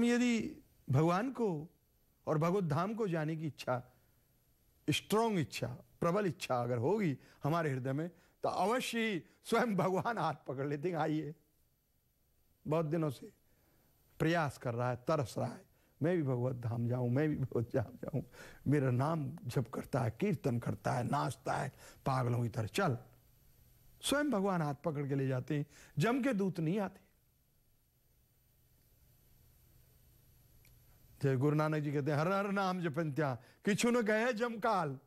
यदि भगवान को और भगवत धाम को जाने की इच्छा स्ट्रांग इच्छा प्रबल इच्छा अगर होगी हमारे हृदय में तो अवश्य ही स्वयं भगवान हाथ पकड़ लेते हैं आइए बहुत दिनों से प्रयास कर रहा है तरस रहा है मैं भी भगवत धाम जाऊं मैं भी भगवत धाम जाऊं मेरा नाम जप करता है कीर्तन करता है नाचता है पागलों की तरह चल स्वयं भगवान हाथ पकड़ के ले जाते हैं जम के दूत नहीं आते तो गुरु नानक जी कहते हैं हर हर नाम जपंत्या किछु न गए जमकाल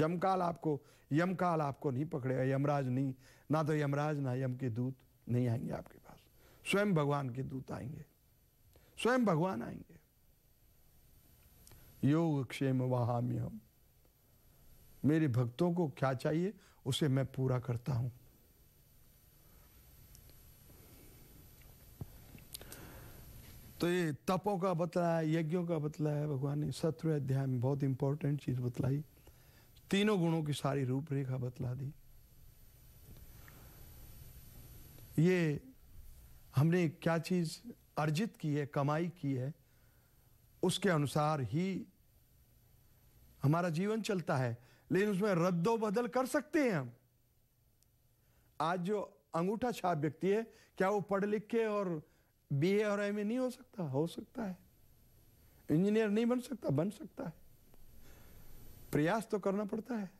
जमकाल आपको यमकाल आपको नहीं पकड़ेगा यमराज नहीं ना तो यमराज ना यम के दूत नहीं आएंगे आपके पास स्वयं भगवान के दूत आएंगे स्वयं भगवान आएंगे योग क्षेम वहाम्य हम मेरे भक्तों को क्या चाहिए उसे मैं पूरा करता हूं तो ये तपों का बतलाया यज्ञों का बतलाया भगवान ने सत्रह अध्याय में बहुत इंपॉर्टेंट चीज बतलाई तीनों गुणों की सारी रूपरेखा बतला दी ये हमने क्या चीज अर्जित की है कमाई की है उसके अनुसार ही हमारा जीवन चलता है लेकिन उसमें रद्दो बदल कर सकते हैं हम आज जो अंगूठा छाप व्यक्ति है क्या वो पढ़ लिख के और बी ए और एम ए नहीं हो सकता हो सकता है इंजीनियर नहीं बन सकता बन सकता है प्रयास तो करना पड़ता है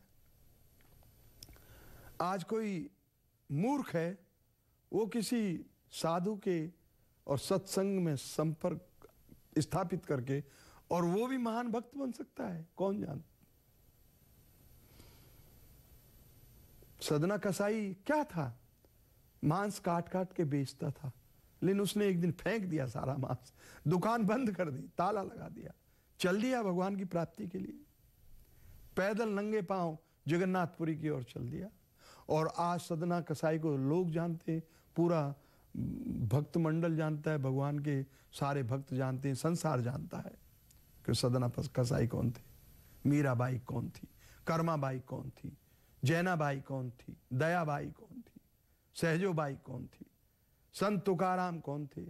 आज कोई मूर्ख है वो किसी साधु के और सत्संग में संपर्क स्थापित करके और वो भी महान भक्त बन सकता है कौन जान सदना कसाई क्या था मांस काट काट के बेचता था लेकिन उसने एक दिन फेंक दिया सारा मांस दुकान बंद कर दी ताला लगा दिया चल दिया भगवान की प्राप्ति के लिए पैदल नंगे पांव जगन्नाथपुरी की ओर चल दिया और आज सदना कसाई को लोग जानते पूरा भक्त मंडल जानता है भगवान के सारे भक्त जानते हैं संसार जानता है कि सदना कसाई कौन थे मीराबाई कौन थी कर्माबाई कौन थी जैनाबाई कौन थी दयाबाई कौन थी सहजोबाई कौन थी संत तुकाराम कौन थे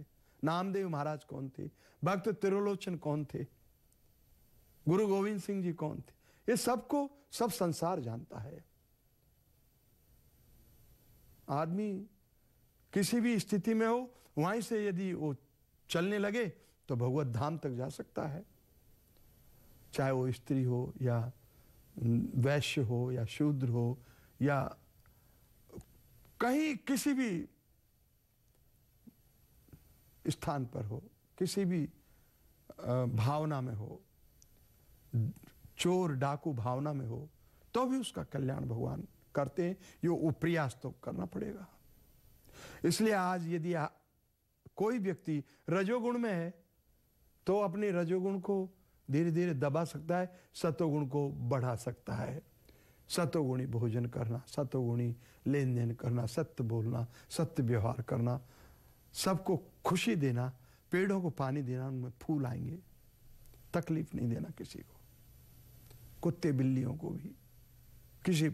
नामदेव महाराज कौन थे भक्त त्रिलोचन कौन थे गुरु गोविंद सिंह जी कौन थे ये सबको सब संसार जानता है आदमी किसी भी स्थिति में हो वहीं से यदि वो चलने लगे तो भगवत धाम तक जा सकता है चाहे वो स्त्री हो या वैश्य हो या शूद्र हो या कहीं किसी भी स्थान पर हो किसी भी भावना में हो चोर डाकू भावना में हो तो भी उसका कल्याण भगवान करते हैं ये प्रयास तो करना पड़ेगा इसलिए आज यदि कोई व्यक्ति रजोगुण में है तो अपने रजोगुण को धीरे धीरे दबा सकता है सतोगुण को बढ़ा सकता है सतोगुणी भोजन करना सतोगुणी लेन देन करना सत्य बोलना सत्य व्यवहार करना सबको खुशी देना पेड़ों को पानी देना उनमें फूल आएंगे तकलीफ नहीं देना किसी को कुत्ते बिल्लियों को भी किसी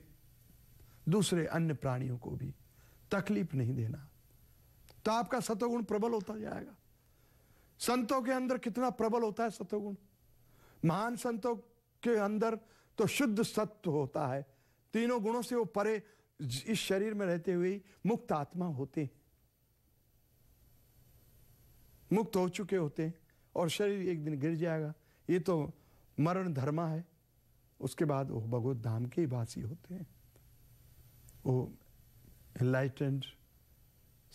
दूसरे अन्य प्राणियों को भी तकलीफ नहीं देना तो आपका सतोगुण प्रबल होता जाएगा संतों के अंदर कितना प्रबल होता है सतोगुण महान संतों के अंदर तो शुद्ध सत्व होता है तीनों गुणों से वो परे इस शरीर में रहते हुए मुक्त आत्मा होते हैं मुक्त हो चुके होते हैं और शरीर एक दिन गिर जाएगा ये तो मरण धर्मा है उसके बाद वो भगवत धाम के ही वासी होते हैं वो इनलाइटेंड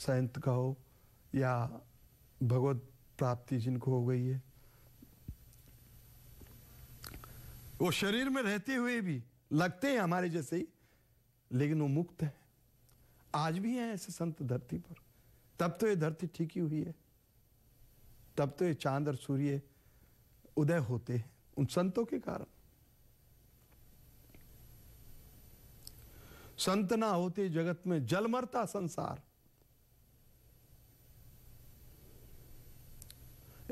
संत कहो या भगवत प्राप्ति जिनको हो गई है वो शरीर में रहते हुए भी लगते हैं हमारे जैसे ही लेकिन वो मुक्त है आज भी हैं ऐसे संत धरती पर तब तो ये धरती ठीक ही हुई है तब तो ये चांद और सूर्य उदय होते हैं उन संतों के कारण संत ना होते जगत में जलमरता संसार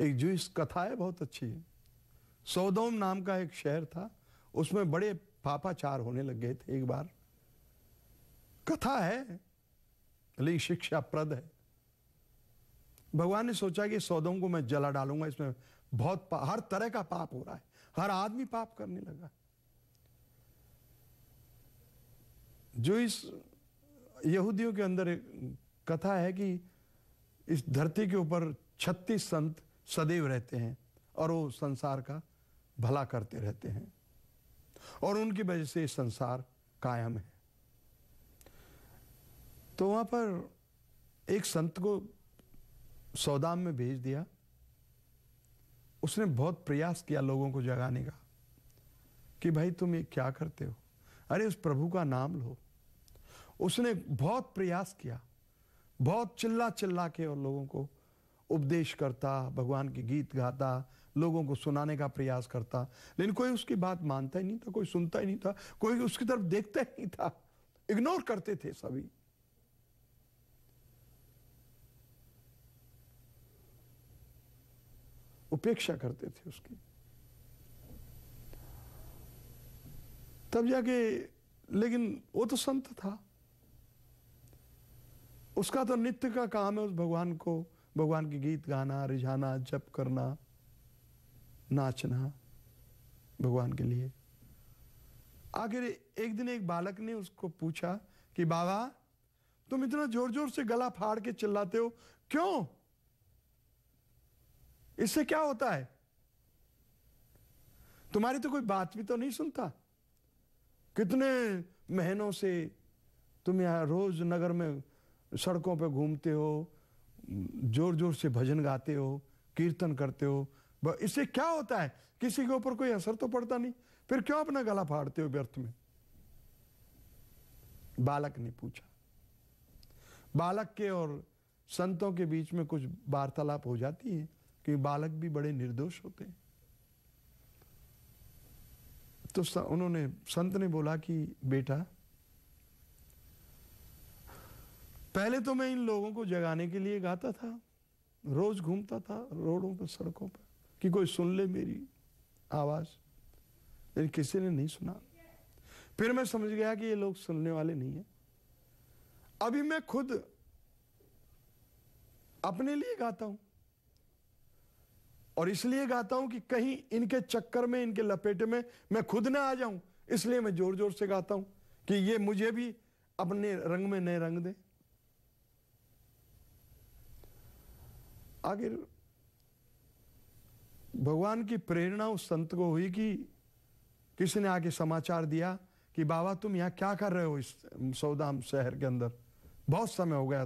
एक इस कथा है बहुत अच्छी है सौदोम नाम का एक शहर था उसमें बड़े पापाचार होने लग गए थे एक बार कथा है लेकिन शिक्षा प्रद है भगवान ने सोचा कि सौदों को मैं जला डालूंगा इसमें बहुत हर तरह का पाप हो रहा है हर आदमी पाप करने लगा जो इस यहूदियों के अंदर एक कथा है कि इस धरती के ऊपर छत्तीस संत सदैव रहते हैं और वो संसार का भला करते रहते हैं और उनकी वजह से संसार कायम है तो वहां पर एक संत को सौदाम में भेज दिया उसने बहुत प्रयास किया लोगों को जगाने का कि भाई तुम ये क्या करते हो अरे उस प्रभु का नाम लो उसने बहुत प्रयास किया बहुत चिल्ला चिल्ला के और लोगों को उपदेश करता भगवान के गीत गाता लोगों को सुनाने का प्रयास करता लेकिन कोई उसकी बात मानता ही नहीं था कोई सुनता ही नहीं था कोई उसकी तरफ देखता ही नहीं था इग्नोर करते थे सभी उपेक्षा करते थे उसकी तब जाके लेकिन वो तो संत था उसका तो नित्य का काम है उस भगवान को भगवान की गीत गाना रिझाना जप करना नाचना भगवान के लिए आखिर एक दिन एक बालक ने उसको पूछा कि बाबा तुम इतना जोर जोर से गला फाड़ के चिल्लाते हो क्यों इससे क्या होता है तुम्हारी तो कोई बात भी तो नहीं सुनता कितने महीनों से तुम यहां रोज नगर में सड़कों पर घूमते हो जोर जोर से भजन गाते हो कीर्तन करते हो इससे क्या होता है किसी के ऊपर कोई असर तो पड़ता नहीं फिर क्यों अपना गला फाड़ते हो व्यर्थ में बालक ने पूछा बालक के और संतों के बीच में कुछ वार्तालाप हो जाती है कि बालक भी बड़े निर्दोष होते हैं तो उन्होंने संत ने बोला कि बेटा पहले तो मैं इन लोगों को जगाने के लिए गाता था रोज घूमता था रोडों पर सड़कों पर कि कोई सुन ले मेरी आवाज लेकिन किसी ने नहीं सुना फिर मैं समझ गया कि ये लोग सुनने वाले नहीं है अभी मैं खुद अपने लिए गाता हूं और इसलिए गाता हूं कि कहीं इनके चक्कर में इनके लपेटे में मैं खुद ना आ जाऊं इसलिए मैं जोर जोर से गाता हूं कि ये मुझे भी अपने रंग में नए रंग दे आखिर भगवान की प्रेरणा उस संत को हुई कि किसी ने आके समाचार दिया कि बाबा तुम यहां क्या कर रहे हो इस सौदाम शहर के अंदर बहुत समय हो गया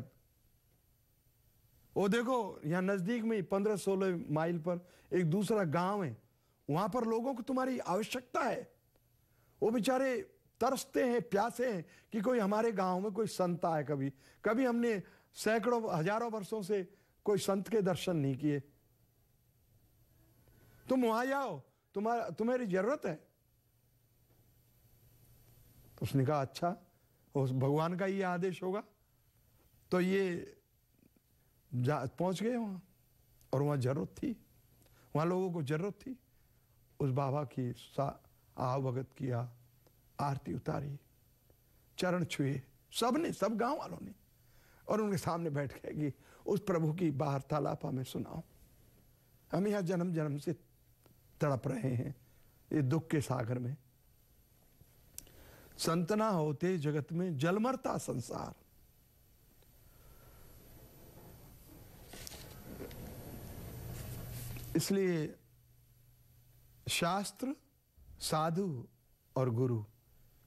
वो देखो यहाँ नज़दीक में ही पंद्रह सोलह माइल पर एक दूसरा गांव है वहाँ पर लोगों को तुम्हारी आवश्यकता है वो बेचारे तरसते हैं प्यासे हैं कि कोई हमारे गांव में कोई संत आए कभी कभी हमने सैकड़ों हजारों वर्षों से कोई संत के दर्शन नहीं किए तुम वहां जाओ तुम्हारा तुम्हारी जरूरत है तो उसने कहा अच्छा उस भगवान का ये आदेश होगा तो ये जा पहुँच गए वहाँ और वहाँ ज़रूरत थी वहाँ लोगों को ज़रूरत थी उस बाबा की आवगत किया आरती उतारी चरण छुए सब ने सब गांव वालों ने और उनके सामने बैठ गए कि उस प्रभु की बाहर तालाब हमें सुनाओ हम यहाँ जन्म जन्म से तड़प रहे हैं ये दुख के सागर में संतना होते जगत में जलमरता संसार इसलिए शास्त्र साधु और गुरु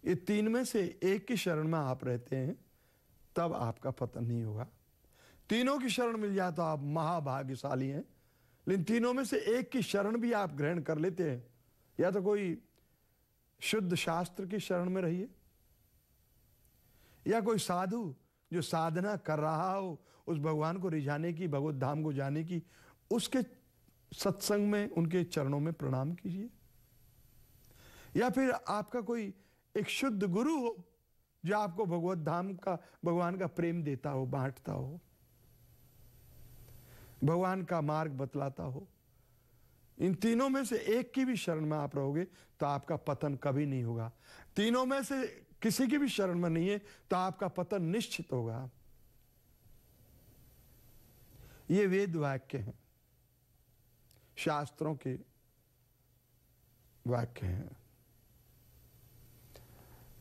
ये तीन में से एक की शरण में आप रहते हैं तब आपका पतन नहीं होगा तीनों की शरण मिल जाए तो आप महाभाग्यशाली हैं लेकिन तीनों में से एक की शरण भी आप ग्रहण कर लेते हैं या तो कोई शुद्ध शास्त्र की शरण में रहिए या कोई साधु जो साधना कर रहा हो उस भगवान को रिझाने की भगवत धाम को जाने की उसके सत्संग में उनके चरणों में प्रणाम कीजिए या फिर आपका कोई एक शुद्ध गुरु हो जो आपको भगवत धाम का भगवान का प्रेम देता हो बांटता हो भगवान का मार्ग बतलाता हो इन तीनों में से एक की भी शरण में आप रहोगे तो आपका पतन कभी नहीं होगा तीनों में से किसी की भी शरण में नहीं है तो आपका पतन निश्चित होगा ये वेद वाक्य हैं शास्त्रों के वाक्य हैं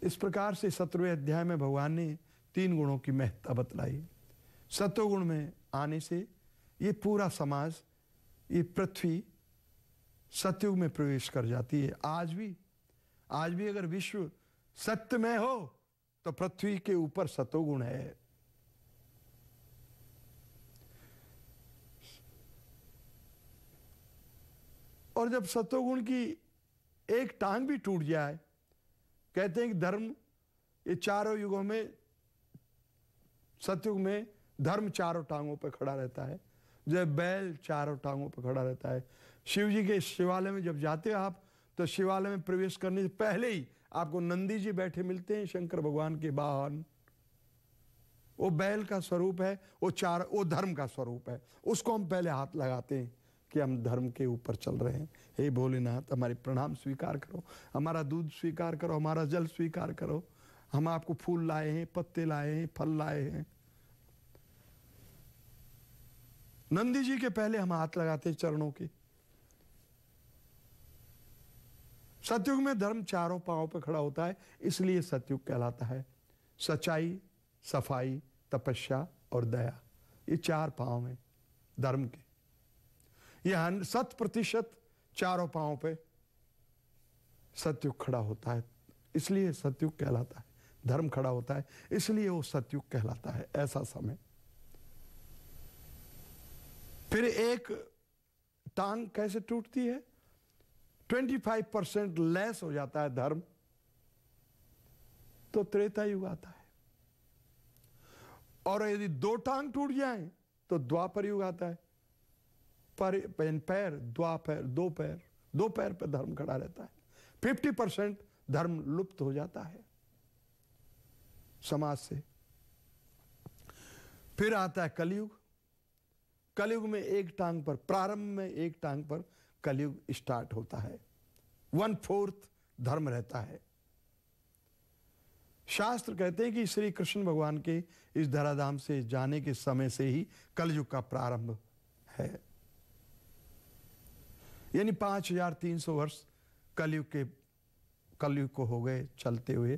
इस प्रकार से सत्रहवें अध्याय में भगवान ने तीन गुणों की महत्ता बतलाई सत्वगुण में आने से ये पूरा समाज ये पृथ्वी सत्युग में प्रवेश कर जाती है आज भी आज भी अगर विश्व सत्य में हो तो पृथ्वी के ऊपर सतोगुण है और जब सत्वगुण की एक टांग भी टूट जाए कहते हैं कि धर्म ये चारों युगों में सत्युग में धर्म चारों टांगों पर खड़ा रहता है जब बैल चारों टांगों पर खड़ा रहता है शिव जी के शिवालय में जब जाते हो आप तो शिवालय में प्रवेश करने से पहले ही आपको नंदी जी बैठे मिलते हैं शंकर भगवान के बाहन वो बैल का स्वरूप है वो चार वो धर्म का स्वरूप है उसको हम पहले हाथ लगाते हैं कि हम धर्म के ऊपर चल रहे हैं हे भोलेनाथ हमारे प्रणाम स्वीकार करो हमारा दूध स्वीकार करो हमारा जल स्वीकार करो हम आपको फूल लाए हैं पत्ते लाए हैं फल लाए हैं नंदी जी के पहले हम हाथ लगाते चरणों के सतयुग में धर्म चारों पांव पर खड़ा होता है इसलिए सतयुग कहलाता है सच्चाई सफाई तपस्या और दया ये चार पांव हैं धर्म के यह शत प्रतिशत चारों पांव पे सत्युग खड़ा होता है इसलिए सत्युग कहलाता है धर्म खड़ा होता है इसलिए वो सत्युग कहलाता है ऐसा समय फिर एक टांग कैसे टूटती है 25 परसेंट लेस हो जाता है धर्म तो त्रेता युग आता है और यदि दो टांग टूट जाए तो द्वापर युग आता है पर पैर पैर दो पैर दो पैर पर धर्म खड़ा रहता है फिफ्टी परसेंट धर्म लुप्त हो जाता है समाज से फिर आता है कलयुग कलयुग में एक टांग पर प्रारंभ में एक टांग पर कलयुग स्टार्ट होता है वन फोर्थ धर्म रहता है शास्त्र कहते हैं कि श्री कृष्ण भगवान के इस धराधाम से जाने के समय से ही कलयुग का प्रारंभ है यानी पांच हजार तीन सौ वर्ष कलयुग के कलयुग को हो गए चलते हुए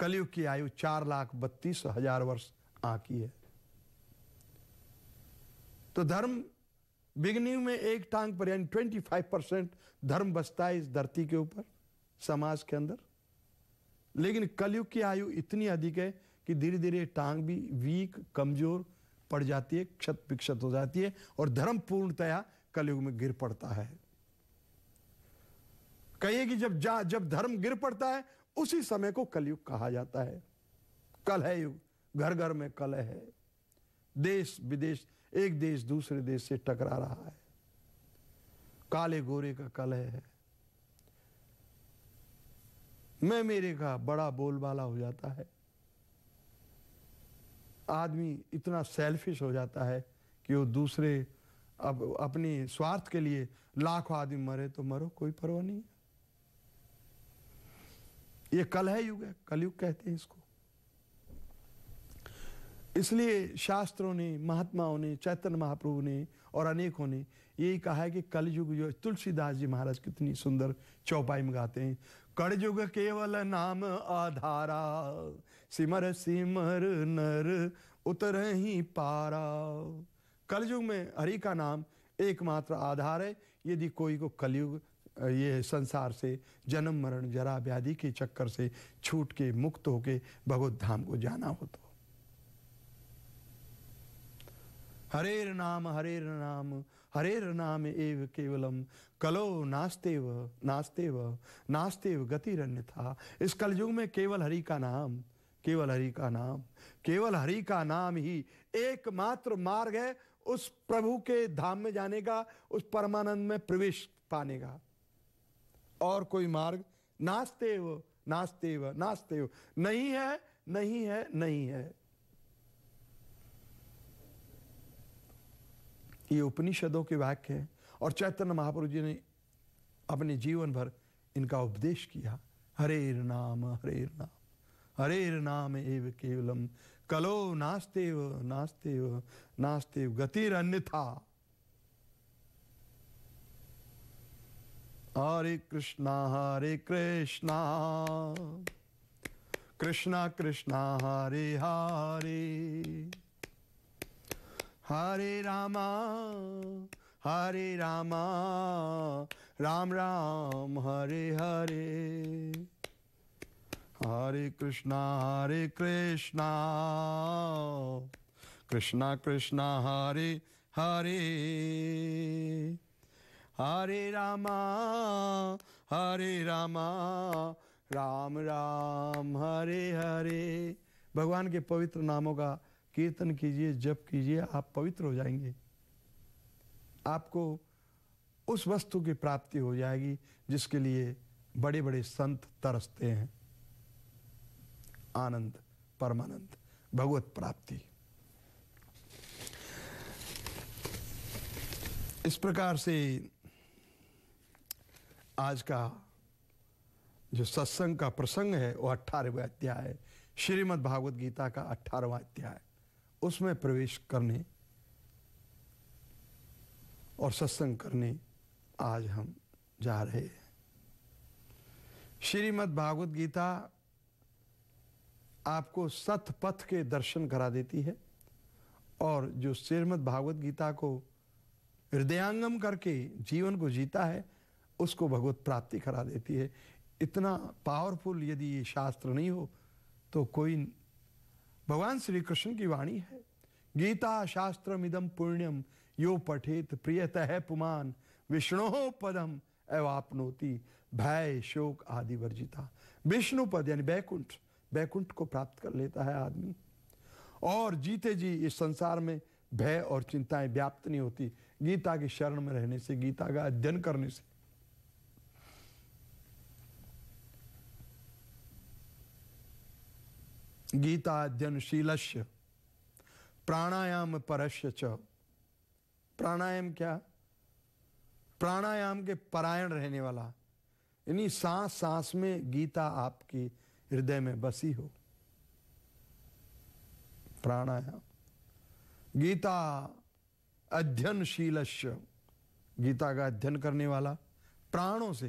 कलयुग की आयु चार लाख बत्तीस हजार वर्ष आकी है तो धर्म बिगनिंग में एक टांग पर यानी फाइव परसेंट धर्म बसता है इस धरती के ऊपर समाज के अंदर लेकिन कलयुग की आयु इतनी अधिक है कि धीरे धीरे टांग भी वीक कमजोर पड़ जाती है क्षत विक्षत हो जाती है और धर्म पूर्णतया कलयुग में गिर पड़ता है कहिए कि जब जा जब धर्म गिर पड़ता है उसी समय को कलयुग कहा जाता है कल है युग घर घर में कल है देश विदेश एक देश दूसरे देश से टकरा रहा है काले गोरे का कलह है मैं मेरे का बड़ा बोलबाला हो जाता है आदमी इतना सेल्फिश हो जाता है कि वो दूसरे अब अपनी स्वार्थ के लिए लाखों आदमी मरे तो मरो कोई परवाह नहीं है ये कल है युग है कलयुग कहते हैं इसको इसलिए शास्त्रों ने महात्माओं ने चैतन्य महाप्रभु ने और अनेकों ने यही कहा है कि कल युग जो तुलसीदास जी महाराज कितनी सुंदर चौपाई में गाते हैं कड़युग केवल नाम आधारा सिमर सिमर नर उतर ही पारा कलयुग में हरि का नाम एकमात्र आधार है यदि कोई को कलयुग ये संसार से जन्म मरण जरा व्याधि के चक्कर से छूट के मुक्त होके भगवत धाम को जाना हो तो हरेर नाम हरेर नाम हरेर नाम एव केवलम कलो नास्ते व नास्ते व नास्ते व गतिरण्य था इस कलयुग में केवल हरि का नाम केवल हरि का नाम केवल हरि का नाम ही एकमात्र मार्ग है उस प्रभु के धाम में जाने का उस परमानंद में प्रवेश पाने का और कोई मार्ग नास्ते वो नास्ते हो नास्ते हो नहीं है नहीं है नहीं है ये उपनिषदों के वाक्य हैं और चैतन्य महापुरुष जी ने अपने जीवन भर इनका उपदेश किया हरे नाम हरे नाम हरे नाम एव केवलम कलो नास्तेव नास्तेव नास्तेव गतिर था हरे कृष्णा हरे कृष्णा कृष्णा कृष्णा हरे हरे हरे रामा हरे रामा राम राम हरे हरे हरे कृष्णा हरे कृष्णा कृष्णा कृष्णा हरे हरे हरे रामा हरे रामा राम राम हरे हरे भगवान के पवित्र नामों का कीर्तन कीजिए जप कीजिए आप पवित्र हो जाएंगे आपको उस वस्तु की प्राप्ति हो जाएगी जिसके लिए बड़े बड़े संत तरसते हैं आनंद परमानंद भगवत प्राप्ति इस प्रकार से आज का जो सत्संग का प्रसंग है वो अट्ठारहवा अध्याय श्रीमद् भागवत गीता का अट्ठारहवा अध्याय उसमें प्रवेश करने और सत्संग करने आज हम जा रहे हैं श्रीमद् भागवत गीता आपको सत पथ के दर्शन करा देती है और जो श्रीमद भागवत गीता को हृदयांगम करके जीवन को जीता है उसको भगवत प्राप्ति करा देती है इतना पावरफुल यदि ये शास्त्र नहीं हो तो कोई भगवान श्री कृष्ण की वाणी है गीता शास्त्र इदम पुण्यम यो पठेत प्रियतः पुमान विष्णु पदम एवापनोती भय शोक आदि वर्जिता विष्णु पद यानी बैकुंठ बैकुंठ को प्राप्त कर लेता है आदमी और जीते जी इस संसार में भय और चिंताएं व्याप्त नहीं होती गीता के शरण में रहने से गीता का अध्ययन करने से गीता अध्ययनशीलस्य प्राणायाम परस्य च प्राणायाम क्या प्राणायाम के परायण रहने वाला यानी सांस सांस में गीता आपकी हृदय में बसी हो प्राणायाम गीता अध्ययनशील गीता का अध्ययन करने वाला प्राणों से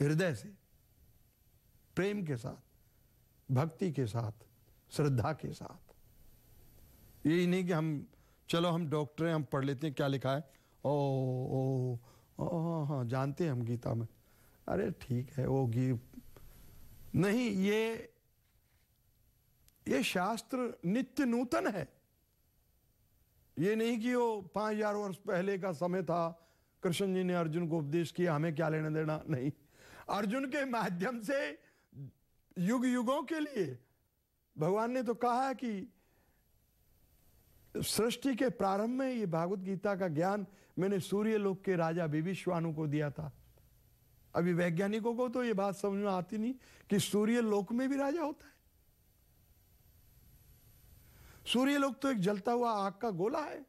हृदय से प्रेम के साथ भक्ति के साथ श्रद्धा के साथ यही नहीं कि हम चलो हम डॉक्टर हैं हम पढ़ लेते हैं क्या लिखा है ओ ओ, ओ, ओ हाँ, हाँ, हाँ जानते हैं हम गीता में अरे ठीक है वो गीत नहीं ये ये शास्त्र नित्य नूतन है ये नहीं कि वो पांच हजार वर्ष पहले का समय था कृष्ण जी ने अर्जुन को उपदेश किया हमें क्या लेना देना नहीं अर्जुन के माध्यम से युग युगों के लिए भगवान ने तो कहा है कि सृष्टि के प्रारंभ में ये भागवत गीता का ज्ञान मैंने सूर्य लोक के राजा विभिश्वानु को दिया था अभी वैज्ञानिकों को तो ये बात समझ में आती नहीं कि सूर्य लोक में भी राजा होता है सूर्य लोक तो एक जलता हुआ आग का गोला है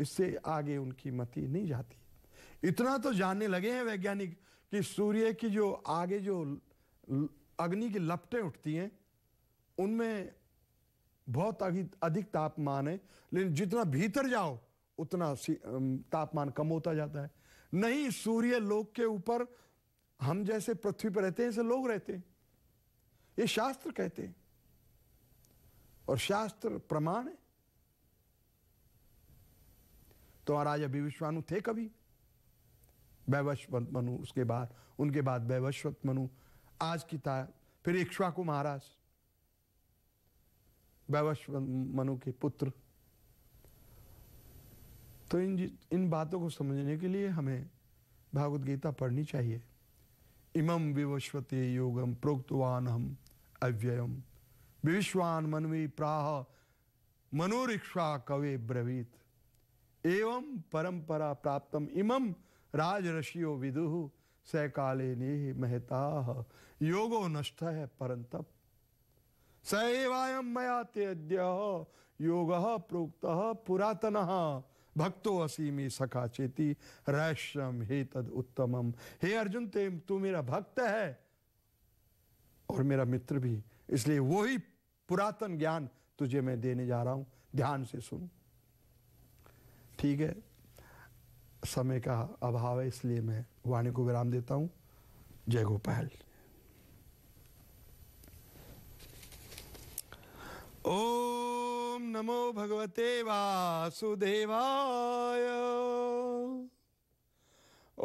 इससे आगे उनकी मति नहीं जाती इतना तो जानने लगे हैं वैज्ञानिक कि सूर्य की जो आगे जो अग्नि की लपटें उठती हैं उनमें बहुत अधिक तापमान है लेकिन जितना भीतर जाओ उतना तापमान कम होता जाता है नहीं सूर्य लोक के ऊपर हम जैसे पृथ्वी पर रहते हैं ऐसे लोग रहते हैं ये शास्त्र कहते हैं और शास्त्र प्रमाण है तो राजा विश्वाणु थे कभी वैवस्वत मनु उसके बाद उनके बाद वैवस्वत मनु आज की तार फिर इक्श्वाकु महाराज वैवस्वत मनु के पुत्र तो इन इन बातों को समझने के लिए हमें भागवत गीता पढ़नी चाहिए इमम विवश्वते योगम प्रोक्तवान हम अव्ययम विश्वान मनवी प्राह मनोरिक्षा कवे ब्रवीत एवं परंपरा प्राप्तम इमम ऋषियो विदुहु सकाले नेह महता योगो नष्ट है परंतप स मया ते योग प्रोक्त पुरातन भक्तो असी में सखा चेती रैश्यम हे तद उत्तमम हे अर्जुन ते तू मेरा भक्त है और मेरा मित्र भी इसलिए वही पुरातन ज्ञान तुझे मैं देने जा रहा हूं ध्यान से सुन ठीक है समय का अभाव है इसलिए मैं वाणी को विराम देता हूं जय गोपाल ओ नमो भगवते वासुदेवाय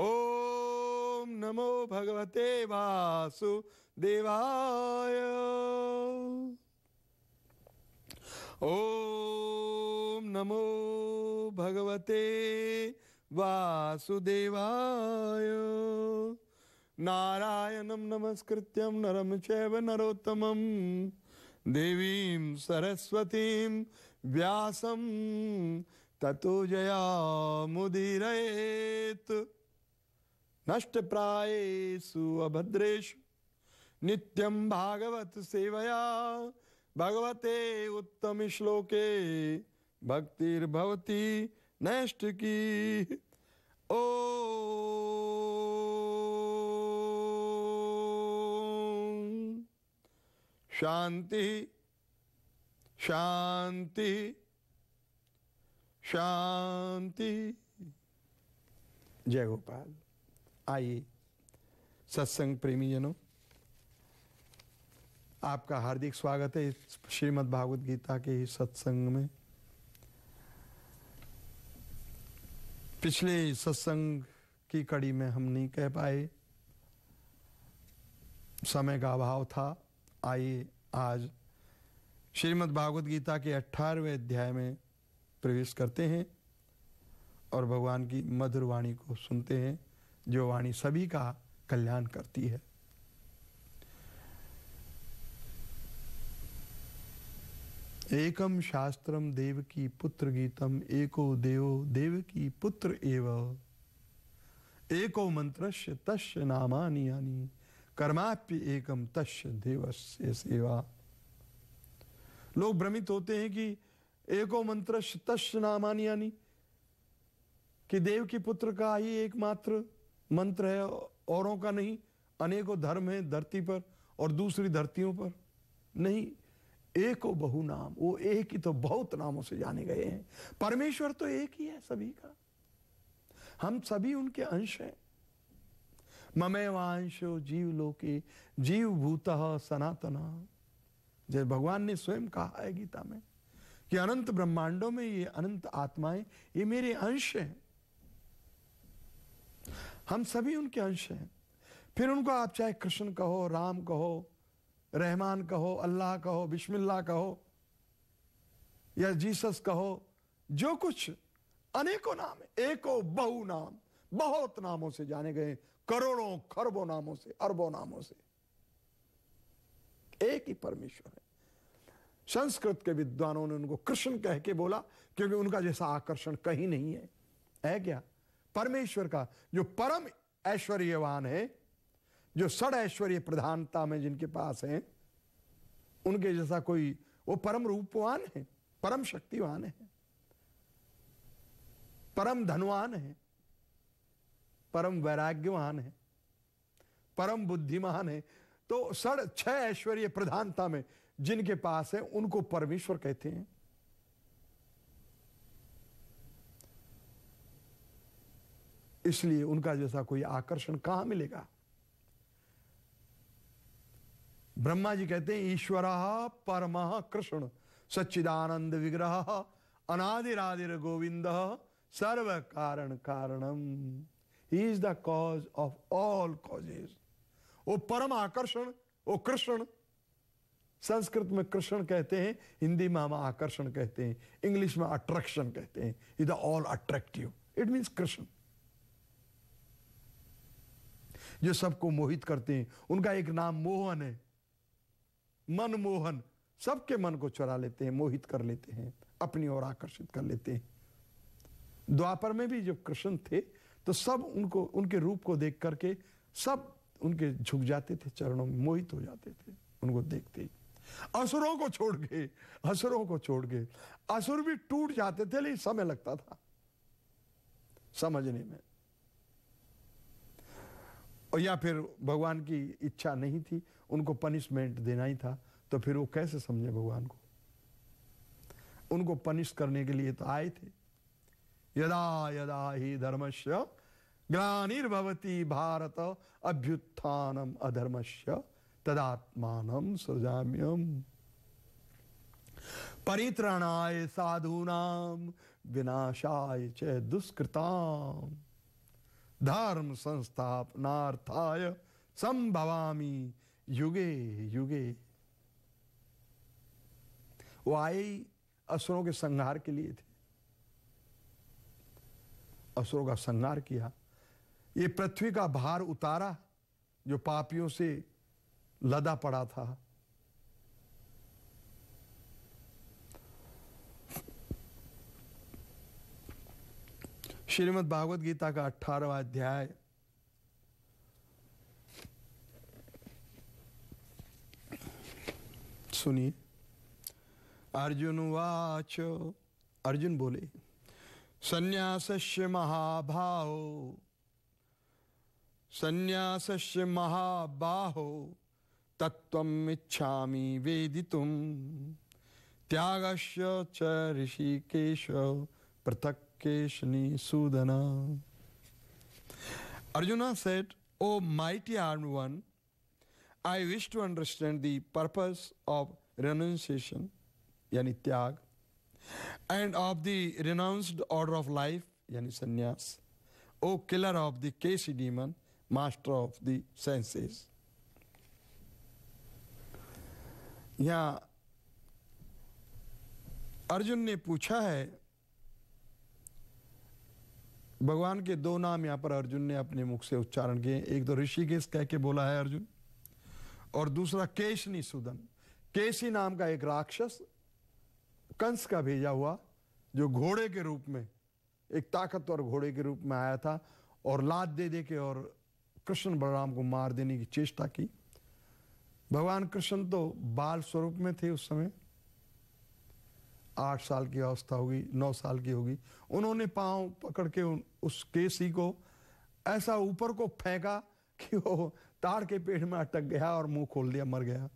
ओम नमो भगवते वासुदेवाय ओम नमो भगवते वासुदेवाय नारायणं नमस्कृत्यं नरं चैव नरोत्तमम् देवीं सरस्वतीं व्यासं ततो जयामुदीरयेत् नष्टप्रायेषु अभद्रेषु नित्यं भागवत सेवया भगवते उत्तम श्लोके भक्तिर्भवती नैष्टिकी ओ शांति शांति शांति जय गोपाल आइए सत्संग प्रेमी जनों आपका हार्दिक स्वागत है इस श्रीमद् भागवत गीता के इस सत्संग में पिछले सत्संग की कड़ी में हम नहीं कह पाए समय का अभाव था आइए आज श्रीमद् भागवत गीता के अठारहवें अध्याय में प्रवेश करते हैं और भगवान की मधुर वाणी को सुनते हैं जो वाणी सभी का कल्याण करती है एकम शास्त्रम देव की पुत्र गीतम एको देव देव की पुत्र एव एको मंत्रस्य तस्य नामानि यानी कर्माप्य एकम तस् देवस्य सेवा लोग भ्रमित होते हैं कि एको मंत्र तस् नामानी यानी कि देव के पुत्र का ही एकमात्र मंत्र है औरों का नहीं अनेकों धर्म है धरती पर और दूसरी धरतियों पर नहीं एक बहु नाम वो एक ही तो बहुत नामों से जाने गए हैं परमेश्वर तो एक ही है सभी का हम सभी उनके अंश हैं ममेवांशो जीव लोके जीव भूत सनातना जैसे भगवान ने स्वयं कहा है गीता में कि अनंत ब्रह्मांडों में ये अनंत आत्माएं ये मेरे अंश हैं हम सभी उनके अंश हैं फिर उनको आप चाहे कृष्ण कहो राम कहो रहमान कहो अल्लाह कहो बिस्मिल्लाह कहो या जीसस कहो जो कुछ अनेकों नाम एको बहु नाम बहुत नामों से जाने गए करोड़ों खरबों नामों से अरबों नामों से एक ही परमेश्वर है संस्कृत के विद्वानों ने उनको कृष्ण कह के बोला क्योंकि उनका जैसा आकर्षण कहीं नहीं है है क्या परमेश्वर का जो परम ऐश्वर्यवान है जो सड़ ऐश्वर्य प्रधानता में जिनके पास है उनके जैसा कोई वो परम रूपवान है परम शक्तिवान है परम धनवान है परम वैराग्यवान है परम बुद्धिमान है तो सड़ छह ऐश्वर्य प्रधानता में जिनके पास है उनको परमेश्वर कहते हैं इसलिए उनका जैसा कोई आकर्षण कहां मिलेगा ब्रह्मा जी कहते हैं ईश्वर परम कृष्ण सच्चिदानंद विग्रह अनादिरादिर गोविंद सर्व कारण कारणम ही is the cause of all causes वो परम आकर्षण वो कृष्ण संस्कृत में कृष्ण कहते हैं हिंदी में हम आकर्षण कहते हैं इंग्लिश में अट्रैक्शन कहते हैं is all attractive it means Krishna जो सबको मोहित करते हैं उनका एक नाम मोहन है मन मोहन सबके मन को चुरा लेते हैं मोहित कर लेते हैं अपनी ओर आकर्षित कर लेते हैं द्वापर में भी जब कृष्ण थे तो सब उनको उनके रूप को देख करके सब उनके झुक जाते थे चरणों में मोहित हो जाते थे उनको देखते ही असुरों को छोड़ गए असुरों को छोड़ गए असुर भी टूट जाते थे लेकिन समय लगता था समझने में और या फिर भगवान की इच्छा नहीं थी उनको पनिशमेंट देना ही था तो फिर वो कैसे समझे भगवान को उनको पनिश करने के लिए तो आए थे यदा यदा ही धर्मश ग्लानिर्भवती भारत अभ्युत्थानम अधर्मश तदात्मान सृजाम्यम परित्रणाय साधूनाम विनाशाय च दुष्कृताम धर्म संस्थापनार्थाय संभवामी युगे युगे वो आए असुरों के संहार के लिए थे असुरों का संहार किया ये पृथ्वी का भार उतारा जो पापियों से लदा पड़ा था श्रीमद भागवत गीता का अठारवा अध्याय सुनिए अर्जुन वाच अर्जुन बोले सन्यास्य महाभाव सन्यास्य महाबाहो तत्व इच्छा वेदि त्यागश्य च ऋषिकेश पृथक केश सुदना Arjuna said O mighty arm one I wish to understand the purpose of renunciation यानी त्याग and of the renounced order of life यानी sannyas, O killer of the Keshi demon master of the senses या अर्जुन ने पूछा है भगवान के दो नाम यहाँ पर अर्जुन ने अपने मुख से उच्चारण किए एक तो ऋषिकेश कह के बोला है अर्जुन और दूसरा केशनी सुदन केशी नाम का एक राक्षस कंस का भेजा हुआ जो घोड़े के रूप में एक ताकतवर घोड़े के रूप में आया था और लाद दे दे के और कृष्ण बलराम को मार देने की चेष्टा की भगवान कृष्ण तो बाल स्वरूप में थे उस समय आठ साल की अवस्था होगी नौ साल की होगी उन्होंने पांव पकड़ के उन, उस केसी को ऐसा ऊपर को फेंका कि वो ताड़ के पेड़ में अटक गया और मुंह खोल दिया मर गया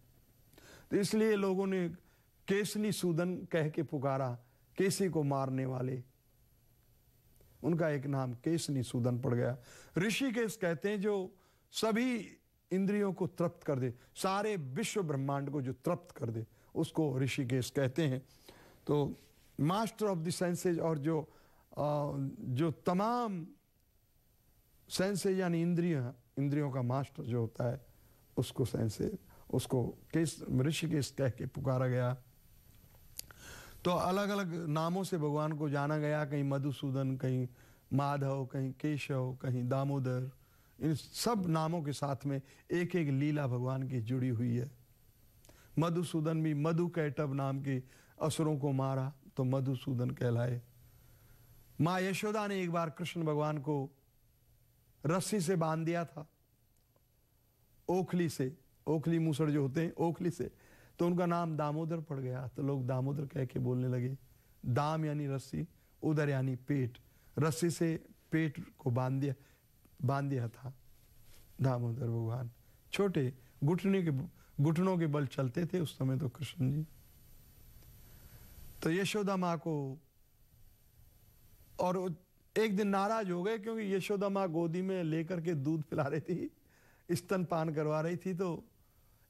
तो इसलिए लोगों ने केसनी सूदन कह के पुकारा केसी को मारने वाले उनका एक नाम केसनी सूदन पड़ गया ऋषि केस कहते हैं जो सभी इंद्रियों को तृप्त कर दे सारे विश्व ब्रह्मांड को जो तृप्त कर दे उसको ऋषिकेश कहते हैं तो मास्टर ऑफ द सेंसेज और जो आ, जो तमाम सेंसेज यानी इंद्रिय इंद्रियों का मास्टर जो होता है उसको सेंसेज उसको केस ऋषिकेश कह के पुकारा गया तो अलग अलग नामों से भगवान को जाना गया कहीं मधुसूदन कहीं माधव कहीं केशव कहीं दामोदर इन सब नामों के साथ में एक एक लीला भगवान की जुड़ी हुई है मधुसूदन भी मधु कैटव नाम के असुरों को मारा तो मधुसूदन कहलाए माँ यशोदा ने एक बार कृष्ण भगवान को रस्सी से बांध दिया था ओखली से ओखली मूसर जो होते हैं ओखली से तो उनका नाम दामोदर पड़ गया तो लोग दामोदर कह के बोलने लगे दाम यानी रस्सी उधर यानी पेट रस्सी से पेट को बांध दिया बांध दिया था दामोदर भगवान छोटे घुटने के घुटनों के बल चलते थे उस समय तो कृष्ण जी तो यशोदा माँ को और एक दिन नाराज हो गए क्योंकि यशोदा माँ गोदी में लेकर के दूध पिला रही थी स्तन पान करवा रही थी तो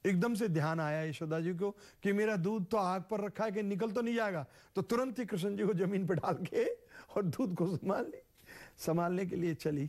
एकदम से ध्यान आया यशोदा जी को कि मेरा दूध तो आग पर रखा है कि निकल तो नहीं जाएगा तो तुरंत ही कृष्ण जी को जमीन पर डाल के और दूध को संभाल संभालने के लिए चली